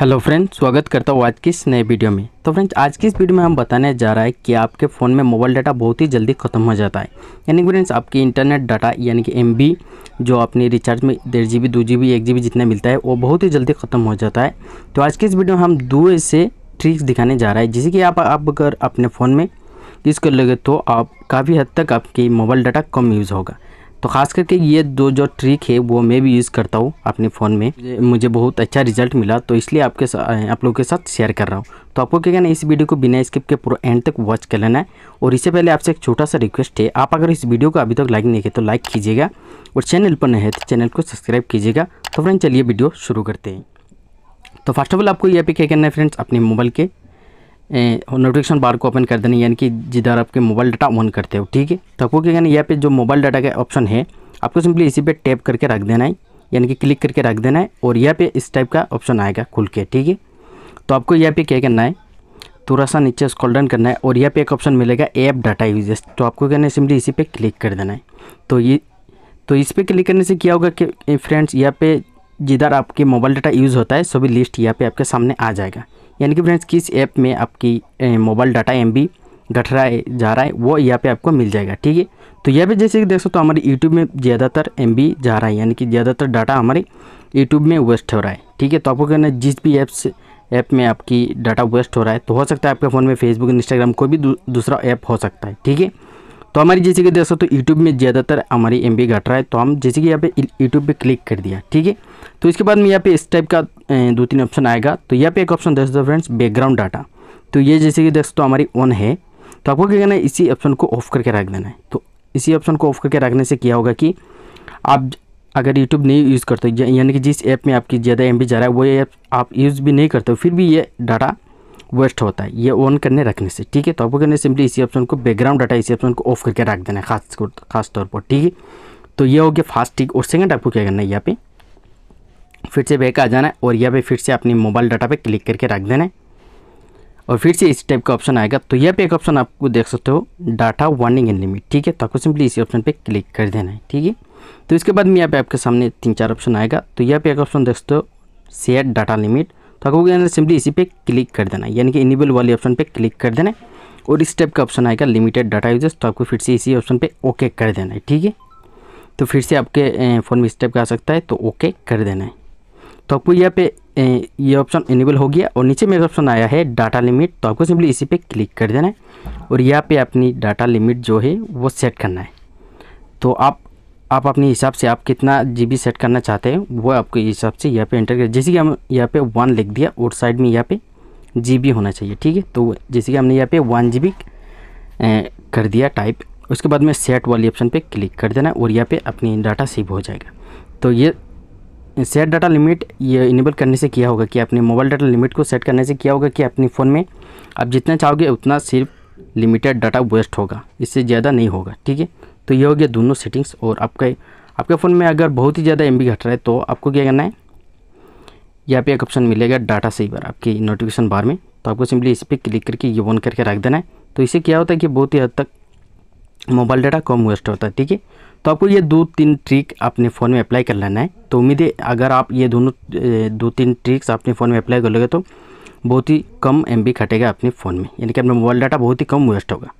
hello friends स्वागत करता हूँ आज की इस नए वीडियो में तो फ्रेंड्स आज की इस वीडियो में हम बताने जा रहा है कि आपके फ़ोन में मोबाइल डाटा बहुत ही जल्दी ख़त्म हो जाता है यानी कि फ्रेंड्स आपकी इंटरनेट डाटा यानी कि एम जो अपने रिचार्ज में डेढ़ जी बी दो जी बी एक जी बी जितना मिलता है वो बहुत ही जल्दी ख़त्म हो जाता है तो आज की इस वीडियो में हम दो ऐसे ट्रिक्स दिखाने जा रहा है जिसे कि आप, अगर अपने फ़ोन में यूज़ कर लगे तो आप काफ़ी हद तक आपकी मोबाइल डाटा कम यूज़ होगा तो खास करके ये दो जो ट्रिक है वो मैं भी यूज़ करता हूँ अपने फ़ोन में मुझे बहुत अच्छा रिजल्ट मिला तो इसलिए आपके आप लोगों के साथ शेयर कर रहा हूँ तो आपको क्या कहना है इस वीडियो को बिना स्किप के पूरा एंड तक वॉच कर लेना है और इससे पहले आपसे एक छोटा सा रिक्वेस्ट है आप अगर इस वीडियो को अभी तक लाइक नहीं किया तो लाइक कीजिएगा और चैनल पर नहीं है तो चैनल को सब्सक्राइब कीजिएगा तो फ्रेंड चलिए वीडियो शुरू करते हैं तो फर्स्ट ऑफ ऑल आपको ये पे क्या करना है फ्रेंड्स अपने मोबाइल के नोटिफिकेशन बार को ओपन कर देना यानी कि जिधर आपके मोबाइल डाटा ऑन करते हो ठीक है तो आपको क्या यहाँ पे जो मोबाइल डाटा का ऑप्शन है आपको सिंपली इसी पे टैप करके रख देना है यानी कि क्लिक करके रख देना है और यहाँ पे इस टाइप का ऑप्शन आएगा खुल के ठीक है तो आपको यहाँ पे क्या करना है थोड़ा सा नीचे स्कॉल डाउन करना है और यहाँ पे एक ऑप्शन मिलेगा ऐप डाटा यूजेस तो आपको क्या है सिंपली इसी पे क्लिक कर देना है तो ये तो इस पर क्लिक करने से क्या होगा कि फ्रेंड्स यहाँ पे जिधर आपके मोबाइल डाटा यूज़ होता है सभी लिस्ट यहाँ पे आपके सामने आ जाएगा यानी कि फ्रेंड्स किस ऐप में आपकी मोबाइल डाटा एम बी घट रहा है जा रहा है वो यहाँ पे आपको मिल जाएगा ठीक है तो यहाँ पे जैसे कि देख सकते हो हमारे यूट्यूब में ज़्यादातर एम बी जा रहा है यानी कि ज़्यादातर डाटा हमारे यूट्यूब में वेस्ट हो रहा है ठीक है तो आपको कहना जिस भी ऐप से ऐप में आपकी डाटा वेस्ट हो रहा है तो हो सकता है आपके फ़ोन में फेसबुक इंस्टाग्राम कोई भी दूसरा ऐप हो सकता है ठीक है तो हमारी जैसे कि दोस्तों तो यूट्यूब में ज़्यादातर हमारी एम घट रहा है तो हम जैसे कि यहाँ पे यूट्यूब पे क्लिक कर दिया ठीक है तो इसके बाद में यहाँ पे इस टाइप का दो तीन ऑप्शन आएगा तो यहाँ पे एक ऑप्शन दोस्तों फ्रेंड्स बैकग्राउंड डाटा तो ये जैसे कि दोस्तों हमारी ऑन है तो आपको क्या करना है इसी ऑप्शन को ऑफ करके रख देना है तो इसी ऑप्शन को ऑफ करके रखने से क्या होगा कि आप अगर यूट्यूब नहीं यूज़ करते यानी कि जिस ऐप में आपकी ज़्यादा एम जा रहा है वो ऐप आप यूज़ भी नहीं करते फिर भी ये डाटा वेस्ट होता है ये ऑन करने रखने से ठीक है तो आपको करने सिंपली इसी ऑप्शन को बैकग्राउंड डाटा इसी ऑप्शन को ऑफ करके रख देना है खास खास तौर पर ठीक है तो ये हो गया फास्ट ठीक और सेकंड आपको क्या करना है यहाँ पे फिर से बैक आ जाना है और यहाँ पे फिर से अपने मोबाइल डाटा पे क्लिक करके रख देना है और फिर से इस टाइप का ऑप्शन आएगा तो यहाँ पे एक ऑप्शन आपको देख सकते हो डाटा वार्निंग एंड लिमिट ठीक है तो आपको सिंपली इसी ऑप्शन पर क्लिक कर देना है ठीक है तो इसके बाद में यहाँ पे आपके सामने तीन चार ऑप्शन आएगा तो यहाँ पे एक ऑप्शन देख सकते हो सेट डाटा लिमिट तो आपको क्या सिंपली इसी पे क्लिक कर देना यानी कि इनेबल वाले ऑप्शन पे क्लिक कर देना और इस टाइप का ऑप्शन आएगा लिमिटेड डाटा यूजर्स तो आपको फिर से इसी ऑप्शन पे ओके कर देना है ठीक है तो फिर से आपके फ़ोन में इस टाइप का आ सकता है तो ओके कर देना है तो आपको यहाँ पे ये ऑप्शन इनेबल हो गया और नीचे मेरा ऑप्शन आया है डाटा लिमिट तो आपको सिंपली इसी पे क्लिक कर देना है और यहाँ पे अपनी डाटा लिमिट जो है वो सेट करना है तो आप आप अपने हिसाब से आप कितना जीबी सेट करना चाहते हैं वो आपके हिसाब से यहाँ पे एंटर कर जैसे कि हम यहाँ पे वन लिख दिया और साइड में यहाँ पे जीबी होना चाहिए ठीक है तो जैसे कि हमने यहाँ पे वन जीबी कर दिया टाइप उसके बाद में सेट वाली ऑप्शन पे क्लिक कर देना और यहाँ पे अपनी डाटा सेव हो जाएगा तो ये सेट डाटा लिमिट ये इनेबल करने से किया होगा कि अपने मोबाइल डाटा लिमिट को सेट करने से किया होगा कि अपने फ़ोन में आप जितना चाहोगे उतना सिर्फ लिमिटेड डाटा वेस्ट होगा इससे ज़्यादा नहीं होगा ठीक है तो ये हो गया दोनों सेटिंग्स और आपका आपके फ़ोन में अगर बहुत ही ज़्यादा एम घट रहा है तो आपको क्या करना है यहाँ पे एक ऑप्शन मिलेगा डाटा सेवर आपकी नोटिफिकेशन बार में तो आपको सिंपली इस पर क्लिक करके ये ऑन करके रख देना है तो इससे क्या होता है कि बहुत ही हद तक मोबाइल डाटा कम वेस्ट होता है ठीक है तो आपको ये दो तीन ट्रिक अपने फ़ोन में अप्लाई कर लेना है तो उम्मीद है अगर आप ये दोनों दो तीन ट्रिक्स अपने फ़ोन में अप्लाई कर लोगे तो बहुत ही कम एम कटेगा अपने फ़ोन में यानी कि अपना मोबाइल डाटा बहुत ही कम वेस्ट होगा